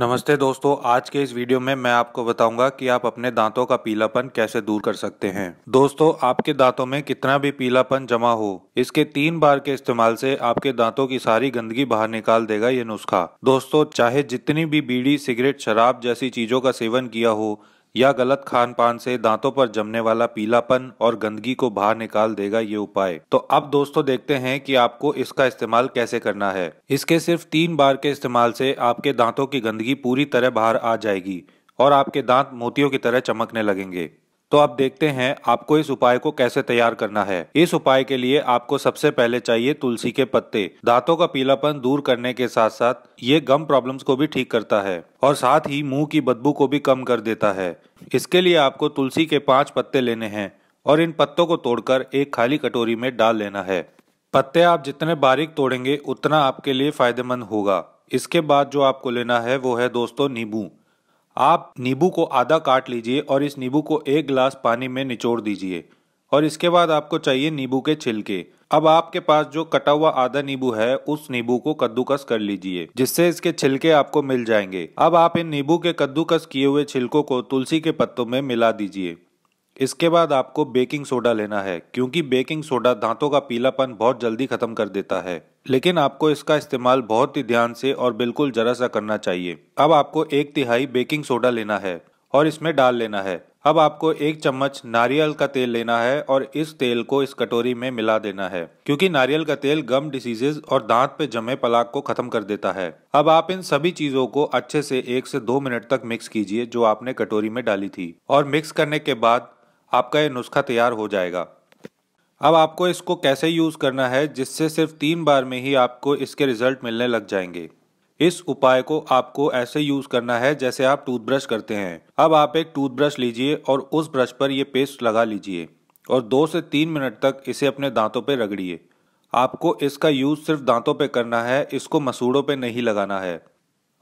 नमस्ते दोस्तों आज के इस वीडियो में मैं आपको बताऊंगा कि आप अपने दांतों का पीलापन कैसे दूर कर सकते हैं दोस्तों आपके दांतों में कितना भी पीलापन जमा हो इसके तीन बार के इस्तेमाल से आपके दांतों की सारी गंदगी बाहर निकाल देगा ये नुस्खा दोस्तों चाहे जितनी भी बीड़ी सिगरेट शराब जैसी चीजों का सेवन किया हो या गलत खान पान से दांतों पर जमने वाला पीलापन और गंदगी को बाहर निकाल देगा ये उपाय तो अब दोस्तों देखते हैं कि आपको इसका इस्तेमाल कैसे करना है इसके सिर्फ तीन बार के इस्तेमाल से आपके दांतों की गंदगी पूरी तरह बाहर आ जाएगी और आपके दांत मोतियों की तरह चमकने लगेंगे तो आप देखते हैं आपको इस उपाय को कैसे तैयार करना है इस उपाय के लिए आपको सबसे पहले चाहिए तुलसी के पत्ते दांतों का पीलापन दूर करने के साथ साथ ये गम प्रॉब्लम्स को भी ठीक करता है और साथ ही मुंह की बदबू को भी कम कर देता है इसके लिए आपको तुलसी के पांच पत्ते लेने हैं और इन पत्तों को तोड़कर एक खाली कटोरी में डाल लेना है पत्ते आप जितने बारीक तोड़ेंगे उतना आपके लिए फायदेमंद होगा इसके बाद जो आपको लेना है वो है दोस्तों नींबू आप नींबू को आधा काट लीजिए और इस नींबू को एक गिलास पानी में निचोड़ दीजिए और इसके बाद आपको चाहिए नींबू के छिलके अब आपके पास जो कटा हुआ आधा नींबू है उस नींबू को कद्दूकस कर लीजिए जिससे इसके छिलके आपको मिल जाएंगे अब आप इन नींबू के कद्दूकस किए हुए छिलकों को तुलसी के पत्तों में मिला दीजिए इसके बाद आपको बेकिंग सोडा लेना है क्योंकि बेकिंग सोडा दांतों का पीलापन बहुत जल्दी खत्म कर देता है लेकिन आपको इसका इस्तेमाल बहुत ही ध्यान से और बिल्कुल जरा सा करना चाहिए अब आपको एक तिहाई बेकिंग सोडा लेना है और इसमें डाल लेना है अब आपको एक चम्मच नारियल का तेल लेना है और इस तेल को इस कटोरी में मिला देना है क्योंकि नारियल का तेल गम डिसीजेज और दांत पे जमे पलाक को खत्म कर देता है अब आप इन सभी चीजों को अच्छे से एक से दो मिनट तक मिक्स कीजिए जो आपने कटोरी में डाली थी और मिक्स करने के बाद आपका ये नुस्खा तैयार हो जाएगा अब आपको इसको कैसे यूज़ करना है जिससे सिर्फ तीन बार में ही आपको इसके रिजल्ट मिलने लग जाएंगे इस उपाय को आपको ऐसे यूज करना है जैसे आप टूथब्रश करते हैं अब आप एक टूथब्रश लीजिए और उस ब्रश पर यह पेस्ट लगा लीजिए और दो से तीन मिनट तक इसे अपने दांतों पर रगड़िए आपको इसका यूज सिर्फ दांतों पर करना है इसको मसूड़ों पर नहीं लगाना है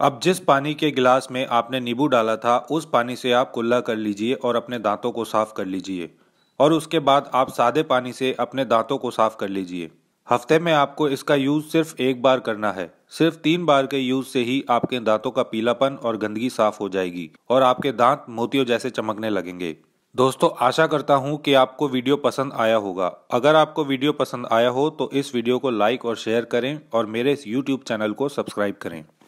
अब जिस पानी के गिलास में आपने नींबू डाला था उस पानी से आप कुल्ला कर लीजिए और अपने दांतों को साफ कर लीजिए और उसके बाद आप सादे पानी से अपने दांतों को साफ कर लीजिए हफ्ते में आपको इसका यूज़ सिर्फ एक बार करना है सिर्फ तीन बार के यूज से ही आपके दांतों का पीलापन और गंदगी साफ हो जाएगी और आपके दांत मोतियों जैसे चमकने लगेंगे दोस्तों आशा करता हूँ कि आपको वीडियो पसंद आया होगा अगर आपको वीडियो पसंद आया हो तो इस वीडियो को लाइक और शेयर करें और मेरे इस यूट्यूब चैनल को सब्सक्राइब करें